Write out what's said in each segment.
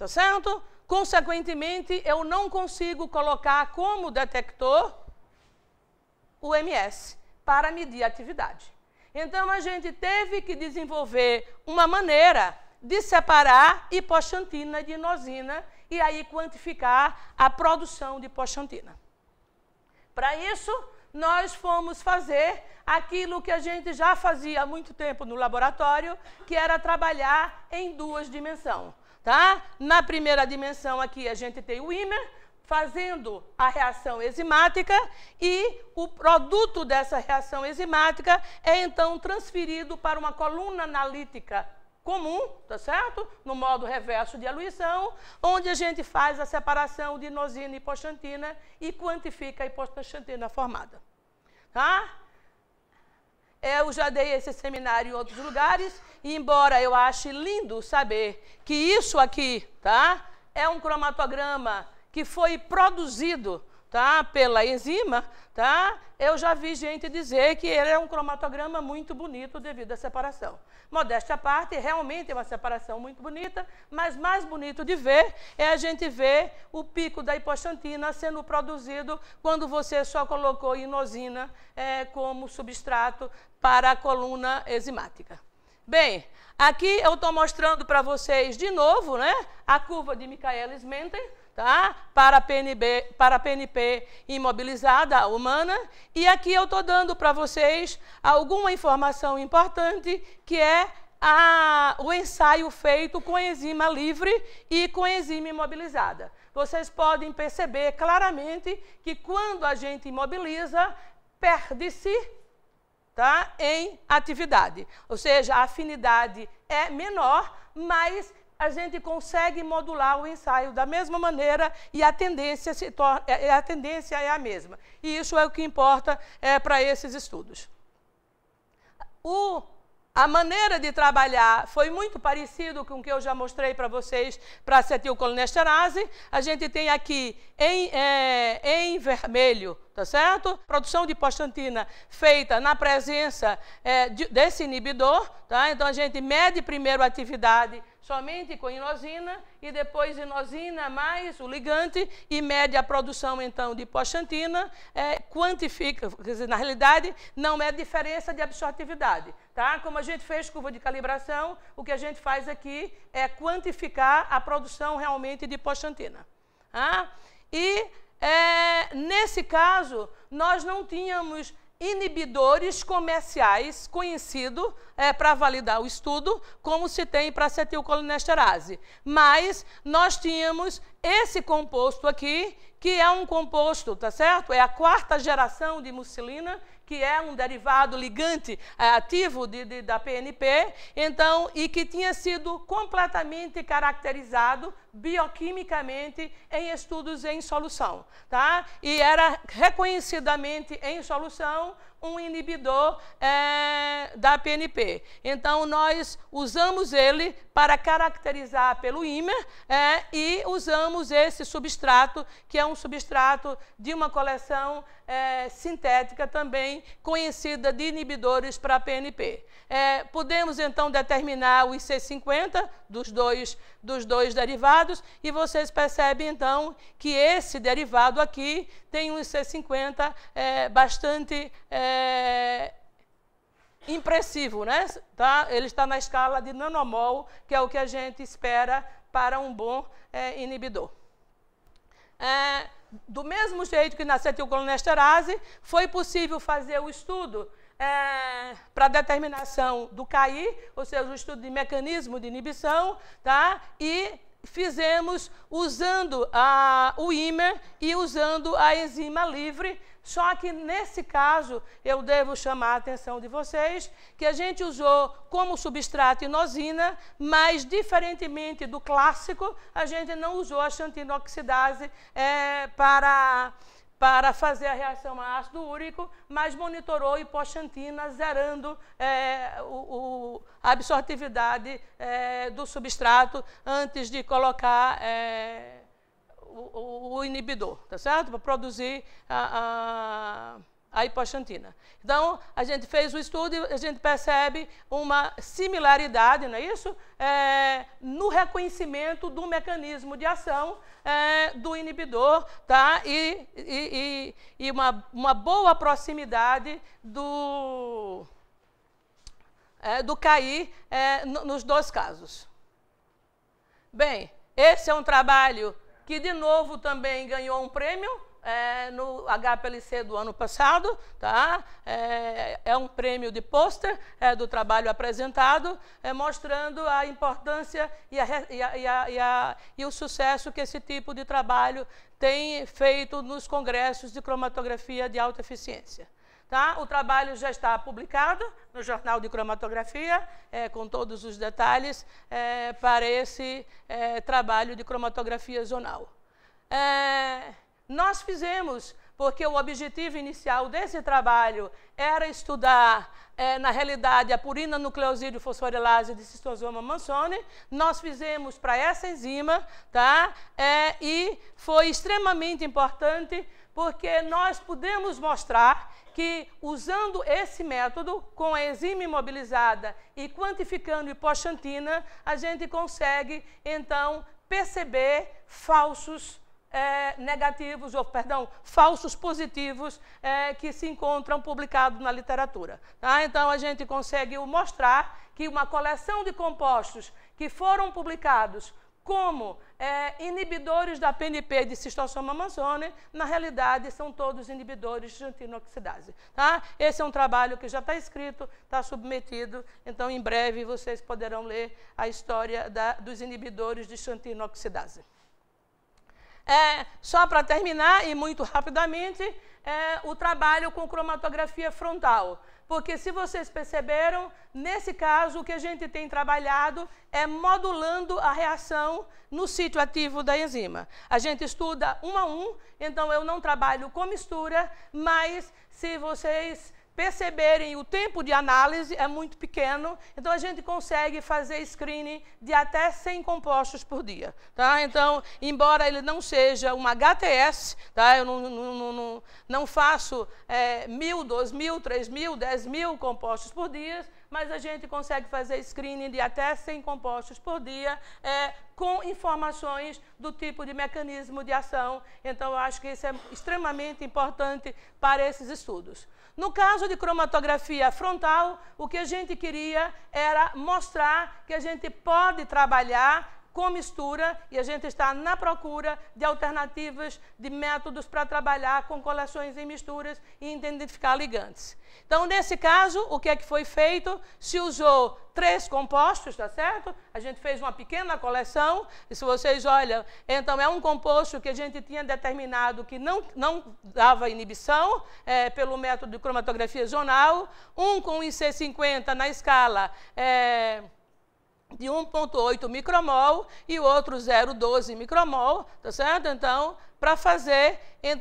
Tá certo? Consequentemente, eu não consigo colocar como detector o MS para medir a atividade. Então, a gente teve que desenvolver uma maneira de separar hipoxantina de inosina e aí quantificar a produção de hipoxantina. Para isso, nós fomos fazer aquilo que a gente já fazia há muito tempo no laboratório, que era trabalhar em duas dimensões. Tá? Na primeira dimensão aqui a gente tem o imer fazendo a reação enzimática e o produto dessa reação enzimática é então transferido para uma coluna analítica comum, tá certo? No modo reverso de aluição, onde a gente faz a separação de inosina e hipoxantina e quantifica a hipoxantina formada. Tá? Eu já dei esse seminário em outros lugares, e embora eu ache lindo saber que isso aqui, tá? É um cromatograma que foi produzido tá? pela enzima, tá? eu já vi gente dizer que ele é um cromatograma muito bonito devido à separação. Modéstia à parte, realmente é uma separação muito bonita, mas mais bonito de ver é a gente ver o pico da hipoxantina sendo produzido quando você só colocou inosina é, como substrato para a coluna enzimática. Bem, aqui eu estou mostrando para vocês de novo né, a curva de Michaelis-Menten, tá? Para a PNB, para PNP imobilizada humana, e aqui eu estou dando para vocês alguma informação importante que é a, o ensaio feito com enzima livre e com enzima imobilizada. Vocês podem perceber claramente que quando a gente imobiliza, perde-se tá, em atividade. Ou seja, a afinidade é menor, mas a gente consegue modular o ensaio da mesma maneira e a tendência, se torna, é, é, a tendência é a mesma. E isso é o que importa é, para esses estudos. O a maneira de trabalhar foi muito parecido com o que eu já mostrei para vocês para acetilcolinesterase. A gente tem aqui em, é, em vermelho, tá certo? Produção de postantina feita na presença é, de, desse inibidor, tá? Então a gente mede primeiro a atividade somente com inosina e depois inosina mais o ligante e mede a produção então de poxantina, é, quantifica, quer dizer, na realidade não mede é diferença de absortividade, tá? Como a gente fez curva de calibração, o que a gente faz aqui é quantificar a produção realmente de poxantina. Ah? E é, nesse caso, nós não tínhamos inibidores comerciais conhecido é, para validar o estudo, como se tem para acetilcolinesterase. Mas nós tínhamos esse composto aqui, que é um composto, tá certo? É a quarta geração de mucilina, que é um derivado ligante é, ativo de, de, da PNP, então, e que tinha sido completamente caracterizado bioquimicamente em estudos em solução, tá? E era reconhecidamente em solução um inibidor é, da PNP. Então, nós usamos ele para caracterizar pelo IMER é, eh, e usamos esse substrato, que é um substrato de uma coleção é, sintética também conhecida de inibidores para PNP. podemos, então, determinar o IC50 dos dois, dos dois derivados, derivados e vocês percebem então que esse derivado aqui tem um C50 é, bastante é, impressivo, né? Tá? Ele está na escala de nanomol, que é o que a gente espera para um bom é, inibidor. É, do mesmo jeito que na acetilcolinesterase, foi possível fazer o estudo é, para determinação do CAI, ou seja, o estudo de mecanismo de inibição, tá? e fizemos usando a, o IMER e usando a enzima livre, só que nesse caso eu devo chamar a atenção de vocês que a gente usou como substrato inosina, mas diferentemente do clássico, a gente não usou a xantinoxidase é, eh, para para fazer a reação a ácido úrico, mas monitorou hipoxantina, zerando é, o, o, a absortividade é, do substrato antes de colocar é, o, o, inibidor, tá certo? Para produzir a, a a hipoxantina. Então, a gente fez o estudo e a gente percebe uma similaridade, não é isso? É, no reconhecimento do mecanismo de ação é, do inibidor, tá? E, e, e, uma, uma, boa proximidade do, é, do CAI é, nos dois casos. Bem, esse é um trabalho que, de novo, também ganhou um prêmio é, no HPLC do ano passado, tá? É, é um prêmio de pôster é, do trabalho apresentado, é, mostrando a importância e, a, e, a, e, a, e, o sucesso que esse tipo de trabalho tem feito nos congressos de cromatografia de alta eficiência. Tá? O trabalho já está publicado no Jornal de Cromatografia, é, com todos os detalhes é, para esse trabalho de cromatografia zonal. É, nós fizemos, porque o objetivo inicial desse trabalho era estudar, é, na realidade, a purina nucleosídeo fosforilase de cistosoma mansone. Nós fizemos para essa enzima, tá? É, e foi extremamente importante porque nós pudemos mostrar que, usando esse método, com a enzima imobilizada e quantificando hipoxantina, a gente consegue, então, perceber falsos é, negativos, ou perdão, falsos positivos é, que se encontram publicados na literatura. Tá? Então a gente conseguiu mostrar que uma coleção de compostos que foram publicados como é, inibidores da PNP de cistossoma amazônica, na realidade são todos inibidores de antinoxidase. Tá? Esse é um trabalho que já está escrito, está submetido, então em breve vocês poderão ler a história da, dos inibidores de oxidase. É, só para terminar, e muito rapidamente, é, o trabalho com cromatografia frontal. Porque, se vocês perceberam, nesse caso, o que a gente tem trabalhado é modulando a reação no sítio ativo da enzima. A gente estuda um a um, então eu não trabalho com mistura, mas se vocês perceberem, o tempo de análise é muito pequeno, então a gente consegue fazer screening de até 100 compostos por dia. Tá? Então, embora ele não seja um HTS, tá? eu não, não, não, não faço é, mil, dois mil, três mil, dez mil compostos por dia, mas a gente consegue fazer screening de até 100 compostos por dia é, com informações do tipo de mecanismo de ação. Então, eu acho que isso é extremamente importante para esses estudos. No caso de cromatografia frontal, o que a gente queria era mostrar que a gente pode trabalhar com mistura e a gente está na procura de alternativas, de métodos para trabalhar com coleções e misturas e identificar ligantes. Então, nesse caso, o que é que foi feito? Se usou três compostos, tá certo? A gente fez uma pequena coleção, e se vocês olham, então é um composto que a gente tinha determinado que não, não dava inibição é, pelo método de cromatografia zonal, um com IC50 na escala... É, de 1,8 micromol e o outro 0,12 micromol, tá certo? Então, para fazer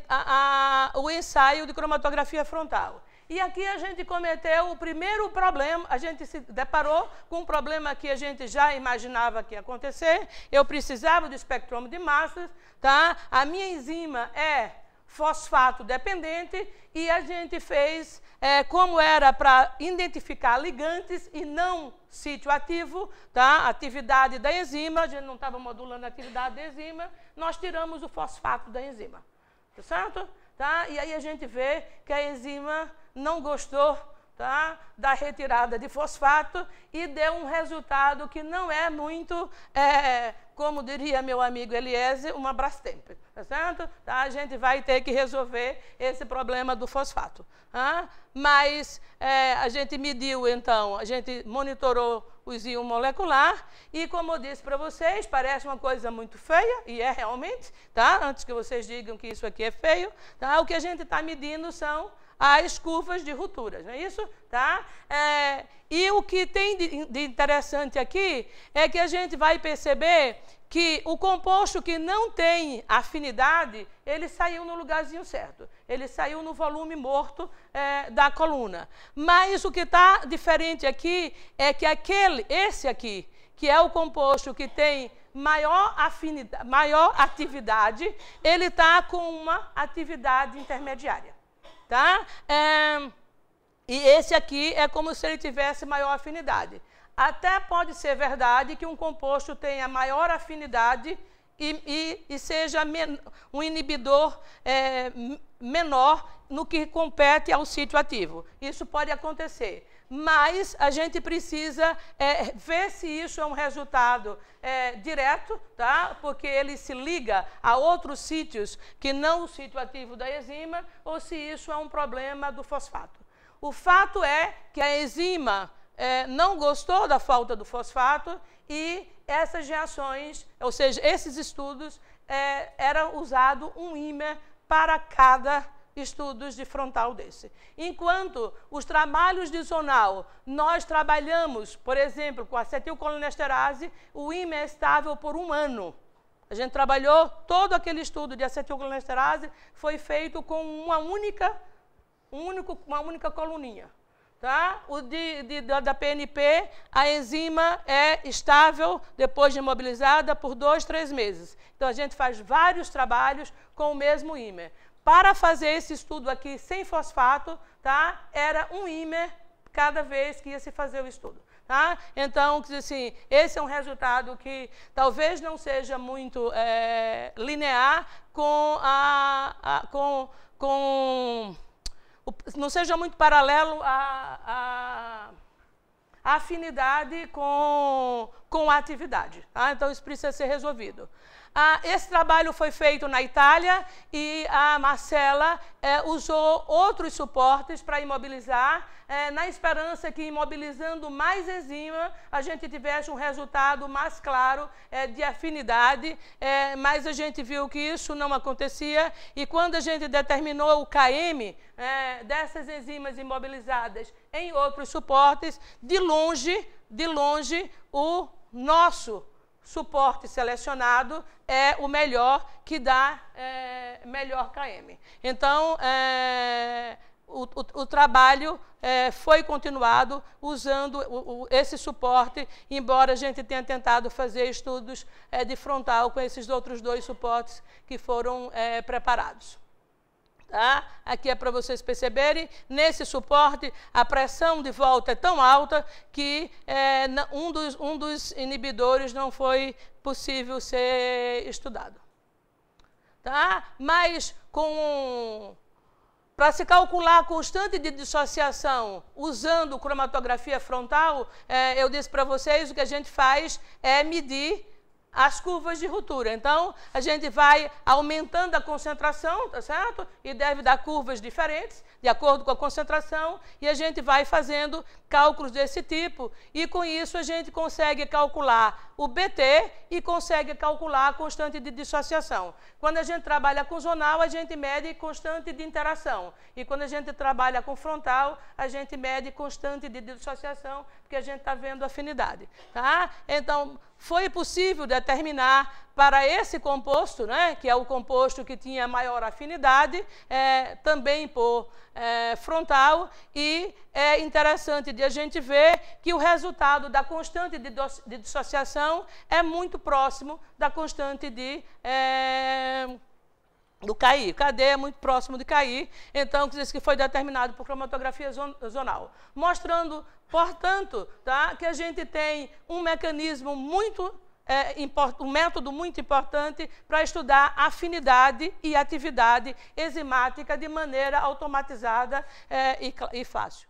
a, a, o ensaio de cromatografia frontal. E aqui a gente cometeu o primeiro problema, a gente se deparou com um problema que a gente já imaginava que ia acontecer. Eu precisava do espectrômetro de massas, tá? A minha enzima é fosfato dependente e a gente fez, é, como era para identificar ligantes e não sítio ativo, tá? atividade da enzima, a gente não estava modulando a atividade da enzima, nós tiramos o fosfato da enzima, tá certo? Tá? E aí a gente vê que a enzima não gostou tá? da retirada de fosfato e deu um resultado que não é muito é, como diria meu amigo Eliezer, uma Brastemp, tá certo? Tá, a gente vai ter que resolver esse problema do fosfato. Hein? Mas é, a gente mediu, então, a gente monitorou o íon molecular e, como eu disse para vocês, parece uma coisa muito feia, e é realmente, tá? Antes que vocês digam que isso aqui é feio, tá? o que a gente está medindo são as curvas de rupturas, não é isso? Tá? É, e o que tem de, interessante aqui é que a gente vai perceber que o composto que não tem afinidade, ele saiu no lugarzinho certo. Ele saiu no volume morto é, da coluna. Mas o que está diferente aqui é que aquele, esse aqui, que é o composto que tem maior, afinidade, maior atividade, ele está com uma atividade intermediária. Tá? É, e esse aqui é como se ele tivesse maior afinidade. Até pode ser verdade que um composto tenha maior afinidade e, e, e seja men, um inibidor é, menor no que compete ao sítio ativo. Isso pode acontecer. Mas a gente precisa é, ver se isso é um resultado é, direto, tá? porque ele se liga a outros sítios que não o sítio ativo da enzima, ou se isso é um problema do fosfato. O fato é que a enzima é, não gostou da falta do fosfato e essas reações, ou seja, esses estudos, é, era usado um ímã para cada estudos de frontal desse. Enquanto os trabalhos de zonal, nós trabalhamos, por exemplo, com acetilcolinesterase, o IME é estável por um ano. A gente trabalhou, todo aquele estudo de acetilcolinesterase foi feito com uma única, um único, uma única coluninha. Tá? O de, de, da PNP, a enzima é estável depois de imobilizada por dois, três meses. Então, a gente faz vários trabalhos com o mesmo ímer. Para fazer esse estudo aqui sem fosfato, tá? era um ímer cada vez que ia se fazer o estudo. Tá? Então, assim, esse é um resultado que talvez não seja muito é, linear com a, a com, com não seja muito paralelo a, afinidade com, com a atividade. Tá? Então, isso precisa ser resolvido. Ah, esse trabalho foi feito na Itália e a Marcela eh, usou outros suportes para imobilizar, eh, na esperança que, imobilizando mais enzima, a gente tivesse um resultado mais claro eh, de afinidade, mas a gente viu que isso não acontecia e quando a gente determinou o KM dessas enzimas imobilizadas em outros suportes, de longe, de longe, o nosso suporte selecionado é o melhor que dá é, melhor KM. Então, é, o, o, o, trabalho é, foi continuado usando o, esse suporte, embora a gente tenha tentado fazer estudos é, de frontal com esses outros dois suportes que foram é, preparados tá? Aqui é para vocês perceberem, nesse suporte a pressão de volta é tão alta que é, um, dos, um dos inibidores não foi possível ser estudado. Tá? Mas com para se calcular a constante de dissociação usando cromatografia frontal, é, eu disse para vocês, o que a gente faz é medir as curvas de ruptura. Então, a gente vai aumentando a concentração, tá certo? E deve dar curvas diferentes, de acordo com a concentração, e a gente vai fazendo cálculos desse tipo, e com isso a gente consegue calcular o BT e consegue calcular a constante de dissociação. Quando a gente trabalha com zonal, a gente mede constante de interação, e quando a gente trabalha com frontal, a gente mede constante de dissociação, porque a gente está vendo afinidade, tá? Então, foi possível determinar para esse composto, né, que é o composto que tinha maior afinidade, é, também por é, frontal, e é interessante de a gente ver que o resultado da constante de, de dissociação é muito próximo da constante de é, do CAI. CAD é muito próximo de CAI, então diz que foi determinado por cromatografia zonal, mostrando, portanto, tá, que a gente tem um mecanismo muito é, um método muito importante para estudar afinidade e atividade enzimática de maneira automatizada é, e, e fácil.